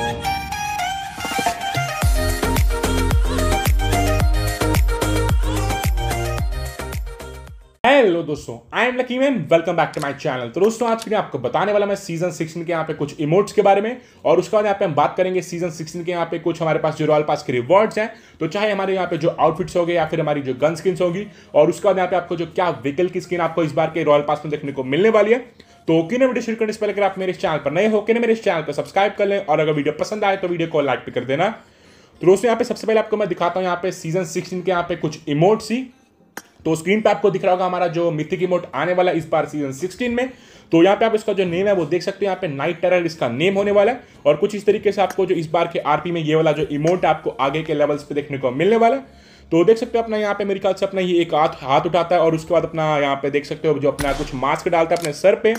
hello दोस्तों I am lucky man welcome back to my channel तो दोस्तों आज के लिए आपको बताने वाला मैं सीजन सिक्स के यहाँ पे कुछ इमोट्स के बारे में और उसके बाद यहाँ पे हम बात करेंगे सीजन सिक्स के यहाँ पे कुछ हमारे पास जो रॉयल पास के रिवॉर्ड्स हैं तो चाहे हमारे यहाँ पे जो आउटफिट्स हो गए या फिर हमारी जो गन स्किन होगी और उसके बाद यहाँ पे आपको जो क्या व्हीकल की स्किन आपको इस बार के रॉयल पास में देखने को मिलने वाली है तो ओके ने वीडियो शेयर करने से पहले अगर आप मेरे चैनल पर नए हो के ना मेरे चैनल पर सब्सक्राइब कर लें और अगर वीडियो पसंद आए तो वीडियो को लाइक भी कर देना तो दोस्तों यहाँ पे सबसे पहले आपको मैं दिखाता हूँ यहाँ पे सीजन सिक्सटीन के यहाँ पे कुछ इमोट सी तो स्क्रीन पे आपको दिख रहा होगा हमारा जो मिथिक इमोट आने वाला इस बार सीजन सिक्सटीन में तो यहाँ पे आप इसका जो नेम है वो देख सकते हो यहाँ पे नाइट टेरर इसका नेम होने वाला है और कुछ इस तरीके से आपको जो इस बार के आरपी में ये वाला जो इमोट आपको आगे के लेवल्स पे देखने को मिलने वाला है तो देख सकते हो अपना यहाँ पे मेरे ख्याल से अपना ये एक हाथ हाथ उठाता है और उसके बाद अपना यहाँ पे देख सकते हो जो अपना कुछ मास्क डालता है अपने सर पे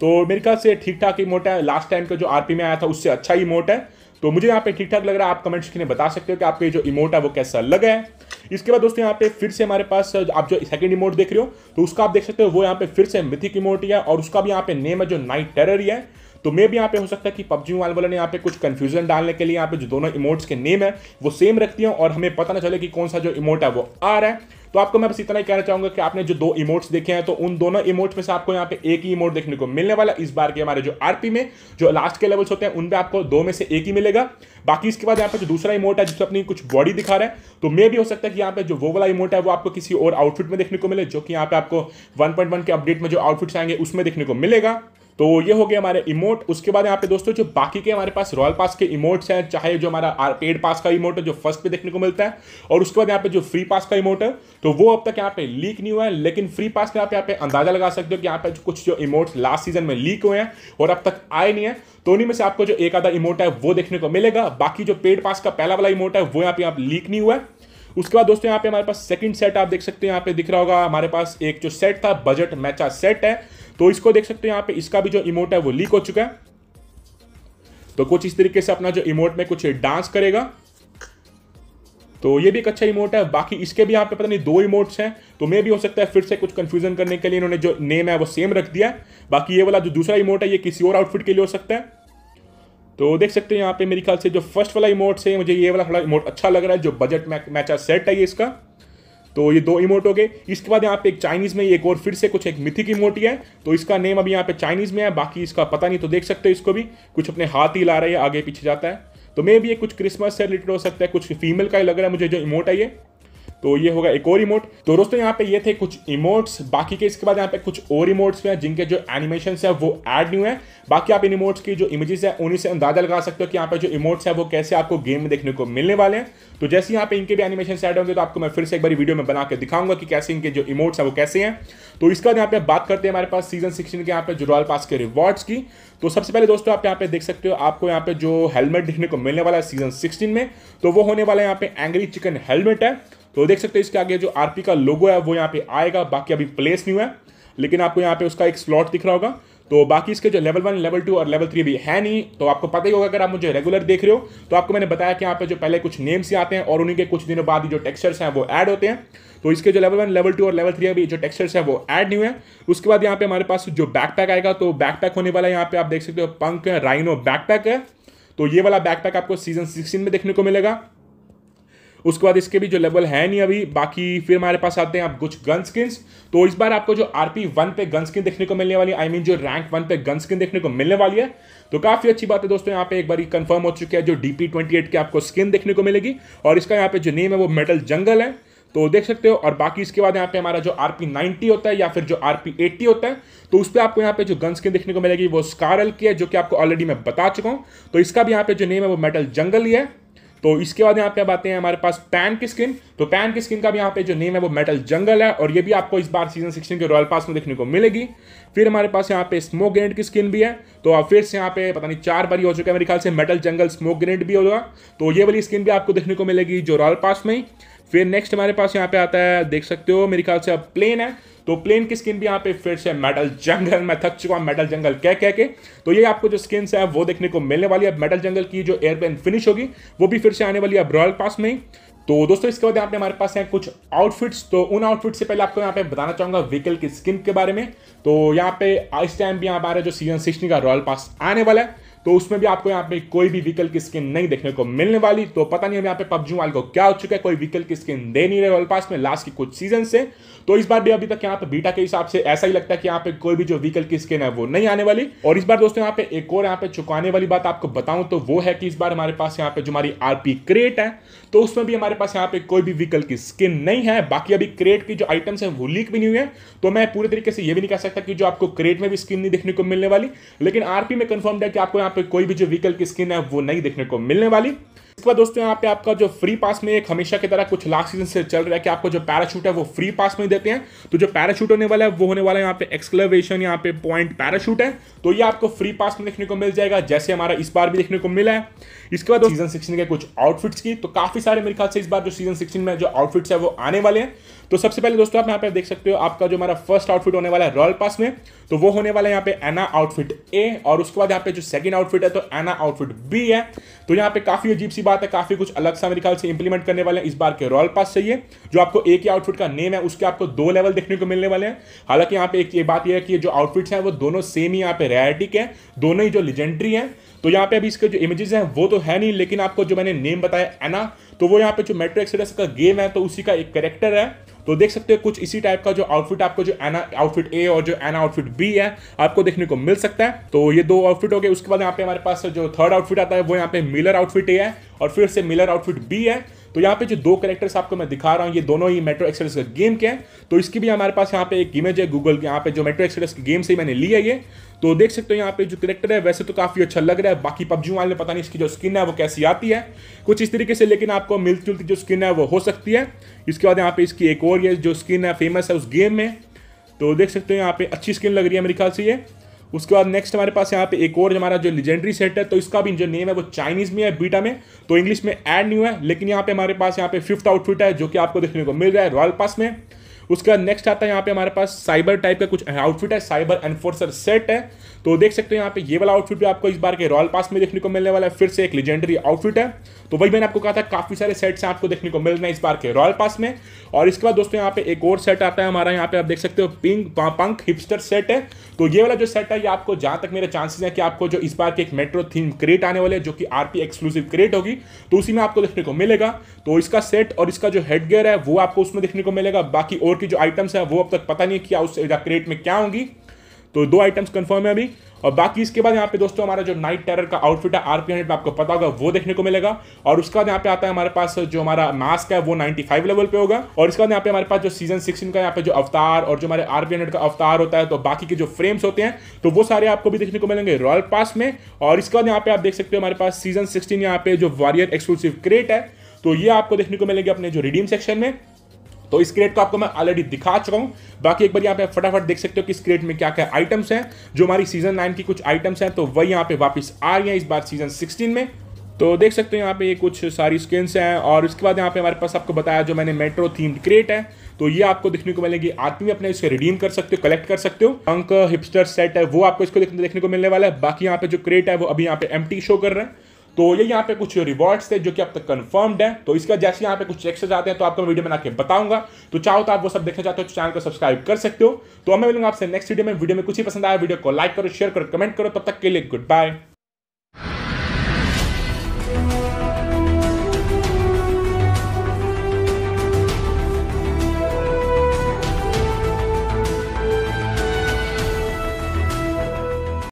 तो मेरे ख्याल से ठीक ठाक इमोट है लास्ट टाइम का जो आरपी में आया था उससे अच्छा इमोट है तो मुझे यहाँ पे ठीक ठाक लग रहा है आप कमेंट के लिए बता सकते हो कि आपके जो इमोट है वो कैसा लगा है इसके बाद दोस्तों यहाँ पे फिर से हमारे पास आप जो सेकंड इमोट देख रहे हो तो उसका आप देख सकते हो वो यहाँ पे फिर से मिथिक इमोट है और उसका भी यहाँ पे नेम है जो नाइट टेरर ही है तो मे भी यहाँ पे हो सकता है कि पबजी मोबाइल वाले ने यहाँ पे कुछ कन्फ्यूजन डालने के लिए यहाँ पे जो दोनों इमोट्स के नेम है वो सेम रखती हैं और हमें पता ना चले कि कौन सा जो इमोट है वो आ रहा है तो आपको मैं बस इतना ही कहना चाहूंगा कि आपने जो दो इमोट्स देखे हैं तो उन दोनों इमोट्स में से आपको यहाँ पे एक ही इमोट देखने को मिलने वाला इस बार के हमारे जो आरपी में जो लास्ट के लेवल्स होते हैं उनमें आपको दो में से एक ही मिलेगा बाकी इसके बाद यहाँ पे जो दूसरा इमोट है जिससे अपनी कुछ बॉडी दिखा रहे हैं तो मे भी हो सकता है कि यहाँ पे जो वो वाला इमोट है वो आपको किसी और आउटफिट में देखने को मिले जो कि यहाँ पे आपको वन के अपडेट में जो आउटफिट्स आएंगे उसमें देखने को मिलेगा तो ये हो गया हमारे इमोट उसके बाद यहाँ पे दोस्तों जो बाकी के हमारे पास रॉयल पास के इमोट्स हैं चाहे जो हमारा पेड पास का इमोट है जो फर्स्ट पे देखने को मिलता है और उसके बाद यहाँ पे जो फ्री पास का इमोट है तो वो अब तक यहाँ पे लीक नहीं हुआ है लेकिन फ्री पास में आप यहाँ पे अंदाजा लगा सकते हो कि यहाँ पे कुछ जो इमोट्स लास्ट सीजन में लीक हुए हैं और अब तक आए नहीं है तो उन्हीं में से आपको जो एक आधा इमोट है वो देखने को मिलेगा बाकी जो पेड पास का पहला वाला इमोट है वो यहाँ पे आप लीक नहीं हुआ है उसके बाद दोस्तों यहाँ पे हमारे पास सेकंड सेट आप देख सकते हैं यहाँ पे दिख रहा होगा हमारे पास एक जो सेट था बजट मैचा सेट है तो इसको देख सकते हो यहाँ पे इसका भी जो इमोट है वो लीक हो चुका है तो कुछ इस तरीके से अपना जो इमोट में कुछ डांस करेगा तो ये भी एक अच्छा इमोट है बाकी इसके भी यहाँ पे पता नहीं दो इमोट्स हैं तो मे भी हो सकता है फिर से कुछ कंफ्यूजन करने के लिए इन्होंने जो नेम है वो सेम रख दिया है बाकी ये वाला जो दूसरा इमोट है ये किसी और आउटफिट के लिए हो सकता है तो देख सकते हैं यहाँ पे मेरे ख्याल से जो फर्स्ट वाला इमोट है मुझे ये वाला थोड़ा इमोट अच्छा लग रहा है जो बजट मैचा सेट है ये इसका तो ये दो इमोट हो गए इसके बाद यहाँ पे एक चाइनीज़ में एक और फिर से कुछ एक मिथिक इमोट ही है तो इसका नेम अभी यहाँ पे चाइनीज़ में है बाकी इसका पता नहीं तो देख सकते हो इसको भी कुछ अपने हाथ ही ला रहे हैं आगे पीछे जाता है तो मे भी ये कुछ क्रिसमस से रिलेटेड हो सकता है कुछ फीमेल का ही लग रहा है मुझे जो इमोट है ये तो ये होगा एक और इमोट तो दोस्तों यहाँ पे ये थे कुछ इमोट्स बाकी के इसके बाद यहाँ पे कुछ और इमोट्स भी हैं जिनके जो एनिमेशन है वो एड न्यू है बाकी आप इन इमोट्स की जो इमेजेस है उन्हीं से अंदाजा लगा सकते हो कि यहाँ पे जो इमोट्स है वो कैसे आपको गेम में देखने को मिलने वाले हैं तो जैसे यहाँ पे इनके भी एनिमेशन एड होंगे तो आपको मैं फिर से एक बार वीडियो में बना के दिखाऊंगा कि कैसे इनके जो इमोट्स है वो कैसे हैं तो इसके बाद यहाँ पे बात करते हैं हमारे पास सीजन सिक्सटीन के यहाँ पे जो रॉयल पास के रिवॉर्ड्स की तो सबसे पहले दोस्तों आप यहाँ पे देख सकते हो आपको यहाँ पे जो हेलमेट देखने को मिलने वाला है सीजन सिक्सटीन में तो वो होने वाला है यहाँ पे एंग्री चिकन हेलमेट है तो देख सकते हो इसके आगे जो आरपी का लोगो है वो यहाँ पे आएगा बाकी अभी प्लेस नहीं हुआ है लेकिन आपको यहाँ पे उसका एक स्लॉट दिख रहा होगा तो बाकी इसके जो लेवल वन लेवल टू और लेवल थ्री भी है नहीं तो आपको पता ही होगा अगर आप मुझे रेगुलर देख रहे हो तो आपको मैंने बताया कि यहाँ पे जो पहले कुछ नेम्स ही आते हैं और उन्हीं के कुछ दिनों बाद जो टेक्सचर्स हैं वो ऐड होते हैं तो इसके जो लेवल वन लेवल टू और लेवल थ्री अभी जो टेक्सचर्स है वो ऐड नहीं हुए उसके बाद यहाँ पे हमारे पास जो बैकपैक आएगा तो बैकपैक होने वाला यहाँ पे आप देख सकते हो पंक है राइनो बैकपैक है तो ये वाला बैकपैक आपको सीजन सिक्सटीन में देखने को मिलेगा उसके बाद इसके भी जो लेवल है नहीं अभी बाकी फिर हमारे पास आते हैं आप कुछ गन स्किन्स तो इस बार आपको जो आर पी वन पे गन स्किन देखने को मिलने वाली है आई I मीन mean, जो रैंक वन पे गन स्किन देखने को मिलने वाली है तो काफ़ी अच्छी बात है दोस्तों यहाँ पे एक बार कंफर्म हो चुकी है जो डी पी ट्वेंटी एट की आपको स्किन देखने को मिलेगी और इसका यहाँ पे जो नेम है वो मेटल जंगल है तो देख सकते हो और बाकी इसके बाद यहाँ पे हमारा जो आर पी होता है या फिर जो आर पी एट्टी होता है तो उस पर आपको यहाँ पे जो गन स्किन देखने को मिलेगी वो स्कारल की है जो कि आपको ऑलरेडी मैं बता चुका हूँ तो इसका भी यहाँ पे जो नेम है वो मेटल जंगल ही है तो इसके बाद यहाँ पे अब आते हैं हमारे पास पैन की स्किन तो पैन की स्किन का भी यहाँ पे जो नेम है वो मेटल जंगल है और ये भी आपको इस बार सीजन सिक्सटीन के रॉयल पास में देखने को मिलेगी फिर हमारे पास यहाँ पे स्मोक ग्रेनेड की स्किन भी है तो अब फिर से यहाँ पे पता नहीं चार बारी हो चुका है मेरे ख्याल से मेटल जंगल स्मोक ग्रेनेड भी होगा तो ये वाली स्किन भी आपको देखने को मिलेगी जो रॉयल पास में फिर नेक्स्ट हमारे पास यहाँ पे आता है देख सकते हो मेरे ख्याल से अब प्लेन है तो प्लेन की स्किन भी यहाँ पे फिर से मेटल जंगल मैं थक चुका हूँ मेटल जंगल कह कह के तो ये आपको जो स्किन है वो देखने को मिलने वाली है मेटल जंगल की जो एयरप्लेन फिनिश होगी वो भी फिर से आने वाली है रॉयल पास में तो दोस्तों इसके बाद यहाँ पे हमारे पास हैं कुछ आउटफिट्स तो उन आउटफिट से पहले आपको यहाँ पे बताना चाहूंगा व्हीकल की स्किन के बारे में तो यहाँ पे इस टाइम भी पर जो सीजन सिक्सटी का रॉयल पास आने वाला है तो उसमें भी आपको यहाँ पे कोई भी व्हीकल की स्किन नहीं देखने को मिलने वाली तो पता नहीं अब यहाँ पे पबजी वाले को क्या हो चुका है कोई व्हीकल की स्किन दे नहीं रहे वर्ल्ड पास में लास्ट के कुछ सीजन से तो इस बार भी अभी तक यहाँ पे बीटा के हिसाब से ऐसा ही लगता है कि यहाँ पे कोई भी जो व्हीकल की स्किन है वो नहीं आने वाली और इस बार दोस्तों यहाँ पे एक और यहाँ पे चुकाने वाली बात आपको बताऊं तो वो है कि इस बार हमारे पास यहाँ पे जो हमारी आरपी क्रेट है तो उसमें भी हमारे पास यहाँ पे कोई भी व्हीकल की स्किन नहीं है बाकी अभी क्रेट की जो आइटम्स है वो लीक भी नहीं हुई है तो मैं पूरे तरीके से ये भी नहीं कह सकता कि जो आपको क्रेट में भी स्किन नहीं देखने को मिलने वाली लेकिन आरपी में कंफर्म है कि आपको यहाँ यहाँ पे कोई भी जो व्हीकल की स्किन है वो नहीं देखने को मिलने वाली इसके बाद दोस्तों यहाँ पे आपका जो फ्री पास में एक हमेशा की तरह कुछ लास्ट सीजन से चल रहा है कि आपको जो पैराशूट है वो फ्री पास में देते हैं तो जो पैराशूट होने वाला है वो होने वाला है यहाँ पे एक्सक्लेवेशन यहाँ पे पॉइंट पैराशूट है तो ये आपको फ्री पास में देखने को मिल जाएगा जैसे हमारा इस बार भी देखने को मिला है इसके बाद सीजन सिक्सटीन के कुछ आउटफिट्स की तो काफी सारे मेरे ख्याल से इस बार जो सीजन सिक्सटीन में जो आउटफिट्स है वो आने वाले हैं तो सबसे पहले दोस्तों आप यहाँ पे देख सकते हो आपका जो हमारा फर्स्ट आउटफिट होने वाला है रॉयल पास में तो वो होने वाला है यहाँ पे एना आउटफिट ए और उसके बाद यहाँ पे जो सेकंड आउटफिट है तो एना आउटफिट बी है तो यहाँ पे काफी अजीब सी बात है काफी कुछ अलग सा मेरे ख्याल से इंप्लीमेंट करने वाले हैं इस बार के रॉयल पास चाहिए जो आपको एक ही आउटफिट का नेम है उसके आपको दो लेवल देखने को मिलने वाले हैं हालांकि यहाँ पे एक ये बात यह है कि जो आउटफिट्स हैं वो दोनों सेम ही यहाँ पे रेयरिटिक है दोनों ही जो लिजेंड्री है तो यहाँ पे अभी इसके जो इमेजेस हैं वो तो है नहीं लेकिन आपको जो मैंने नेम बताया एना तो वो यहाँ पे जो मेट्रो एक्सरेस का गेम है तो उसी का एक करेक्टर है तो देख सकते हो कुछ इसी टाइप का जो आउटफिट आपको जो एना आउटफिट ए और जो एना आउटफिट बी है आपको देखने को मिल सकता है तो ये दो आउटफिट हो गए उसके बाद यहाँ पे हमारे पास जो थर्ड आउटफिट आता है वो यहाँ पे मिलर आउटफिट ए है और फिर से मिलर आउटफिट बी है तो यहाँ पे जो दो करेक्टर्स आपको मैं दिखा रहा हूँ ये दोनों ही मेट्रो एक्सप्रेस का गेम के हैं तो इसकी भी हमारे पास यहाँ पे एक इमेज है गूगल के यहाँ पे जो मेट्रो एक्सप्रेस के गेम से मैंने लिया है ये तो देख सकते हो यहाँ पे जो करेक्टर है वैसे तो काफी अच्छा लग रहा है बाकी पबजी वाले पता नहीं इसकी जो स्किन है वो कैसी आती है कुछ इस तरीके से लेकिन आपको मिलती जुलती जो स्किन है वो हो सकती है इसके बाद यहाँ पे इसकी एक और ये जो स्किन है फेमस है उस गेम में तो देख सकते हो यहाँ पे अच्छी स्किन लग रही है मेरे ख्याल से ये उसके बाद नेक्स्ट हमारे पास यहाँ पे एक और हमारा जो लेजेंडरी सेट है तो इसका भी जो नेम है वो चाइनीज में है बीटा में तो इंग्लिश में एड न्यू है लेकिन यहाँ पे हमारे पास यहाँ पे फिफ्थ आउटफिट है जो कि आपको देखने को मिल रहा है रॉयल पास में उसका नेक्स्ट आता है यहाँ पे हमारे पास साइबर टाइप का कुछ आउटफिट है साइबर एनफोर्सर सेट है तो देख सकते हैं यहाँ पे ये वाला आउटफिट भी आपको इस बार के रॉयल पास में देखने को मिलने वाला है फिर से एक लेजेंडरी आउटफिट है तो वही मैंने आपको कहा था काफी सारे सेट्स आपको देखने को मिल रहे हैं इस बार के रॉयल पास में और इसके बाद दोस्तों यहाँ पे एक और सेट आता है हमारा यहाँ पे आप देख सकते हो पिंक पंक हिपस्टर सेट है तो ये वाला जो सेट है ये आपको जहां तक मेरे चांसेस है कि आपको जो इस बार के एक मेट्रो थीम क्रिएट आने वाले जो कि आरपी एक्सक्लूसिव क्रिएट होगी तो उसी में आपको देखने को मिलेगा तो इसका सेट और इसका जो हेड है वो आपको उसमें देखने को मिलेगा बाकी और की जो आइटम्स है वो अब तक पता नहीं किया उस क्रेट में क्या होंगी तो दो आइटम्स कंफर्म है अभी और बाकी इसके बाद यहाँ पे दोस्तों हमारा जो नाइट टेरर का आउटफिट है आरपी हंड्रेड में आपको पता होगा वो देखने को मिलेगा और उसके बाद यहाँ पे आता है हमारे पास जो हमारा मास्क है वो 95 लेवल पे होगा और इसके बाद यहाँ पे हमारे पास जो सीजन 16 का यहाँ पे जो अवतार और जो हमारे आरपी हंड्रेड का अवतार होता है तो बाकी के जो फ्रेम्स होते हैं तो वो सारे आपको भी देखने को मिलेंगे रॉयल पास में और इसके बाद यहाँ पे आप देख सकते हो हमारे पास सीजन सिक्सटीन यहाँ पे जो वॉरियर एक्सक्लूसिव क्रेट है तो ये आपको देखने को मिलेगी अपने जो रिडीम सेक्शन में तो इस क्रेट को आपको मैं ऑलरेडी दिखा चुका हूँ बाकी एक बार यहाँ पे फटाफट देख सकते हो कि इस क्रेट में क्या क्या आइटम्स हैं जो हमारी सीजन नाइन की कुछ आइटम्स हैं तो वही यहाँ पे वापस आ रही हैं इस बार सीजन सिक्सटीन में तो देख सकते हो यहाँ पे ये कुछ सारी स्किन्स हैं और उसके बाद यहाँ पे हमारे पास आपको बताया जो मैंने मेट्रो थीम्ड क्रेट है तो ये आपको देखने को मिलेगी आदमी अपने इसे रिडीम कर सकते हो कलेक्ट कर सकते हो अंक हिपस्टर सेट है वो आपको इसको देखने को मिलने वाला है बाकी यहाँ पे जो क्रेट है वो अभी यहाँ पे एम शो कर रहे हैं तो ये यहाँ पे कुछ रिवॉर्ड्स थे जो कि अब तक कंफर्म्ड है तो इसका जैसे यहाँ पे कुछ चेक्सेस आते हैं तो आपको वीडियो बना के बताऊंगा तो चाहो तो आप वो सब देखना चाहते हो तो चैनल को सब्सक्राइब कर सकते हो तो मैं मिलूंगा आपसे नेक्स्ट वीडियो में वीडियो में कुछ ही पसंद आया वीडियो को लाइक करो शेयर करो कमेंट करो तब तक के लिए गुड बाय